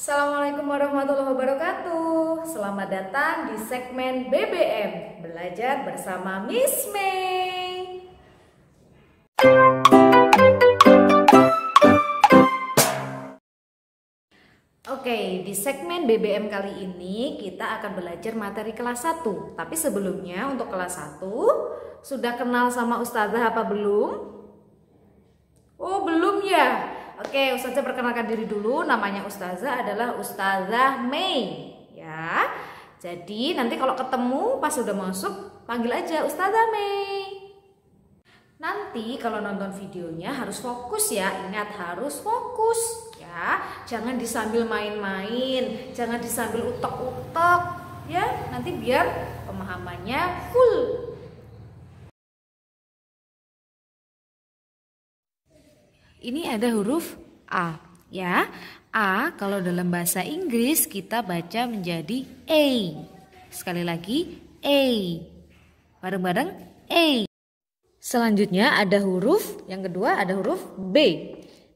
Assalamualaikum warahmatullahi wabarakatuh Selamat datang di segmen BBM Belajar bersama Miss May Oke, di segmen BBM kali ini kita akan belajar materi kelas 1 Tapi sebelumnya untuk kelas 1 Sudah kenal sama ustazah apa belum? Oh belum ya? Oke, Ustazah perkenalkan diri dulu. Namanya Ustazah adalah Ustazah Mei. Ya. Jadi nanti kalau ketemu pas sudah masuk panggil aja Ustazah Mei. Nanti kalau nonton videonya harus fokus ya. Ingat harus fokus ya. Jangan disambil main-main, jangan disambil utok-utok, ya. Nanti biar pemahamannya full Ini ada huruf A ya. A kalau dalam bahasa Inggris kita baca menjadi A. Sekali lagi A. Bareng-bareng A. Selanjutnya ada huruf, yang kedua ada huruf B.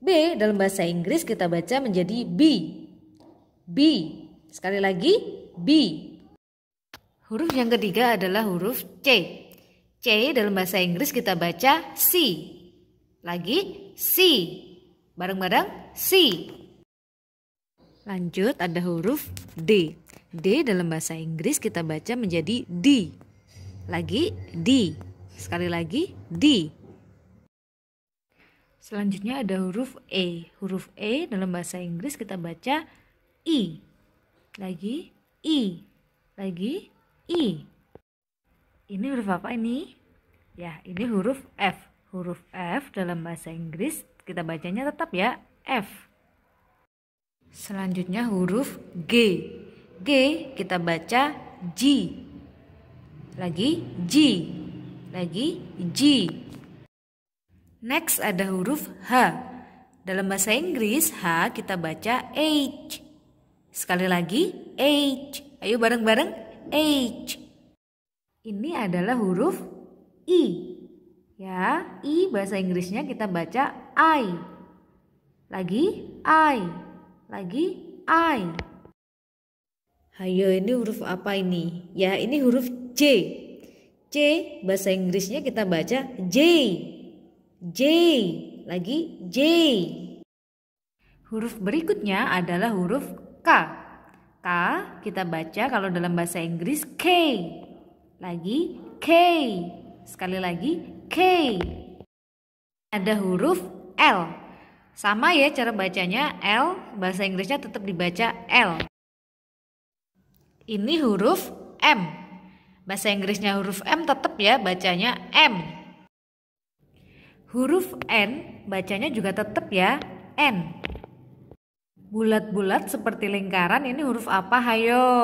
B dalam bahasa Inggris kita baca menjadi B. B. Sekali lagi B. Huruf yang ketiga adalah huruf C. C dalam bahasa Inggris kita baca C. Lagi c, Bareng-bareng c. Lanjut ada huruf D. D dalam bahasa Inggris kita baca menjadi D. Lagi D. Sekali lagi D. Selanjutnya ada huruf E. Huruf E dalam bahasa Inggris kita baca I. Lagi I. Lagi I. Ini huruf apa ini? Ya, ini huruf F huruf F dalam bahasa Inggris kita bacanya tetap ya F. Selanjutnya huruf G. G kita baca G. Lagi G. Lagi G. Next ada huruf H. Dalam bahasa Inggris H kita baca H. Sekali lagi H. Ayo bareng-bareng H. Ini adalah huruf I. Ya, I bahasa Inggrisnya kita baca I. Lagi I. Lagi I. Hayo, ini huruf apa ini? Ya, ini huruf j. C bahasa Inggrisnya kita baca J. J. Lagi J. Huruf berikutnya adalah huruf K. K kita baca kalau dalam bahasa Inggris K. Lagi K. Sekali lagi K. Ada huruf L. Sama ya cara bacanya L, bahasa Inggrisnya tetap dibaca L. Ini huruf M. Bahasa Inggrisnya huruf M tetap ya bacanya M. Huruf N bacanya juga tetap ya N. Bulat-bulat seperti lingkaran ini huruf apa? Hayo.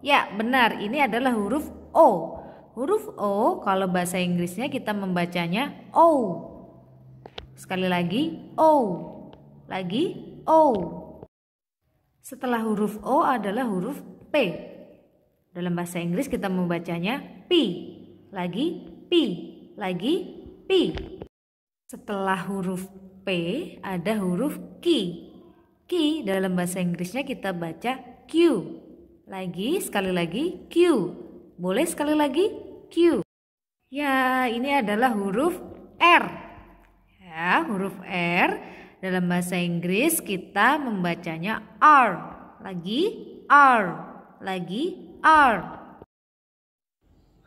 Ya, benar, ini adalah huruf O. Huruf O kalau bahasa Inggrisnya kita membacanya O. Sekali lagi O. Lagi O. Setelah huruf O adalah huruf P. Dalam bahasa Inggris kita membacanya P. Lagi P. Lagi P. Setelah huruf P ada huruf Q. Q dalam bahasa Inggrisnya kita baca Q. Lagi sekali lagi Q. Boleh sekali lagi? Q. Ya, ini adalah huruf R. Ya, huruf R dalam bahasa Inggris kita membacanya R. Lagi R. Lagi R.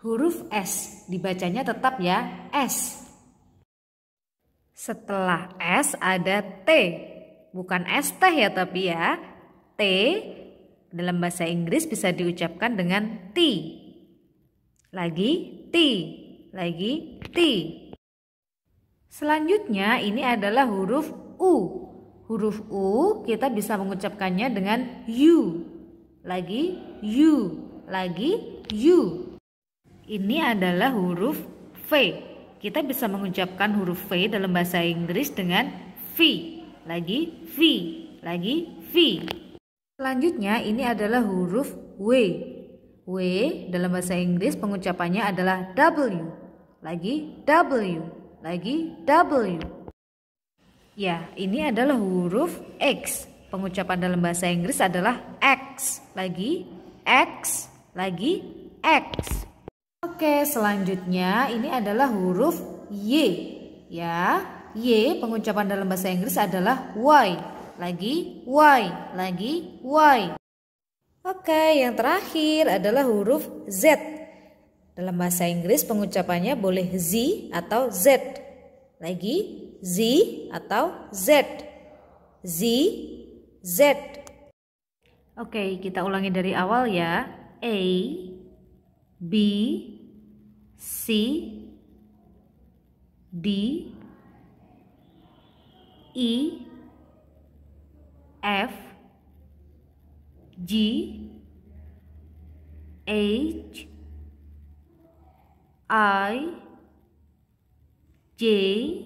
Huruf S dibacanya tetap ya S. Setelah S ada T. Bukan S teh ya tapi ya. T dalam bahasa Inggris bisa diucapkan dengan T lagi T, lagi T. Selanjutnya ini adalah huruf U. Huruf U kita bisa mengucapkannya dengan U, lagi U, lagi U. Ini adalah huruf V. Kita bisa mengucapkan huruf V dalam bahasa Inggris dengan V, lagi V, lagi V. Selanjutnya ini adalah huruf W. W dalam bahasa Inggris pengucapannya adalah W, lagi W, lagi W. Ya, ini adalah huruf X. Pengucapan dalam bahasa Inggris adalah X, lagi X, lagi X. Oke, selanjutnya ini adalah huruf Y. Ya, Y pengucapan dalam bahasa Inggris adalah Y, lagi Y, lagi Y. Oke, yang terakhir adalah huruf Z. Dalam bahasa Inggris pengucapannya boleh Z atau Z. Lagi Z atau Z. Z, Z. Oke, kita ulangi dari awal ya. A, B, C, D, E, F, G H I J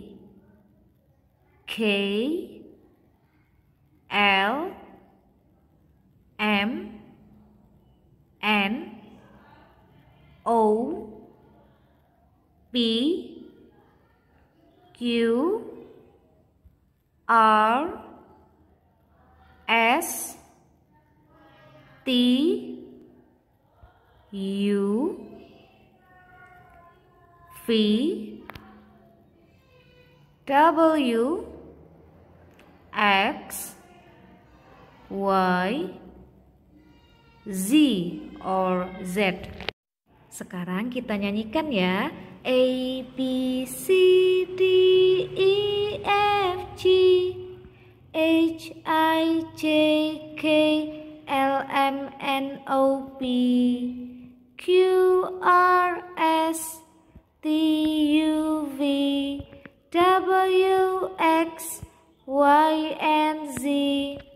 K L M N O P Q R S T U V W X Y Z or Z Sekarang kita nyanyikan ya A B C T U V W X Y and Z